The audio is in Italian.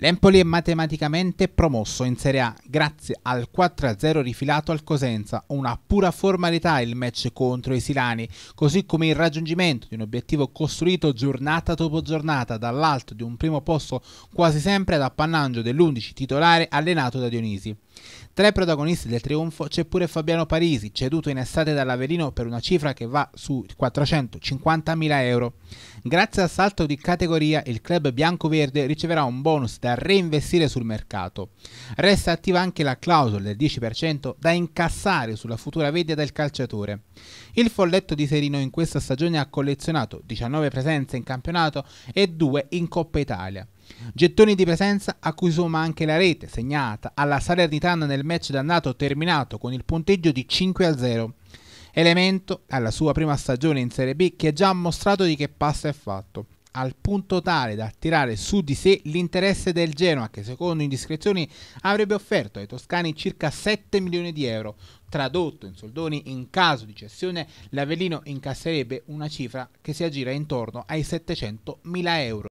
L'Empoli è matematicamente promosso in Serie A grazie al 4-0 rifilato al Cosenza, una pura formalità il match contro i Silani, così come il raggiungimento di un obiettivo costruito giornata dopo giornata dall'alto di un primo posto quasi sempre ad appannaggio dell'11 titolare allenato da Dionisi. Tra i protagonisti del trionfo c'è pure Fabiano Parisi, ceduto in estate dall'Averino per una cifra che va su 450.000 euro. Grazie al salto di categoria il club bianco-verde riceverà un bonus da reinvestire sul mercato. Resta attiva anche la clausola del 10% da incassare sulla futura vendita del calciatore. Il folletto di Serino in questa stagione ha collezionato 19 presenze in campionato e 2 in Coppa Italia. Gettoni di presenza a cui somma anche la rete segnata alla Salernitana nel match d'annato terminato con il punteggio di 5 a 0 elemento alla sua prima stagione in Serie B che ha già mostrato di che pasta è fatto, al punto tale da attirare su di sé l'interesse del Genoa che secondo indiscrezioni avrebbe offerto ai toscani circa 7 milioni di euro. Tradotto in soldoni, in caso di cessione, l'Avellino incasserebbe una cifra che si aggira intorno ai 700 mila euro.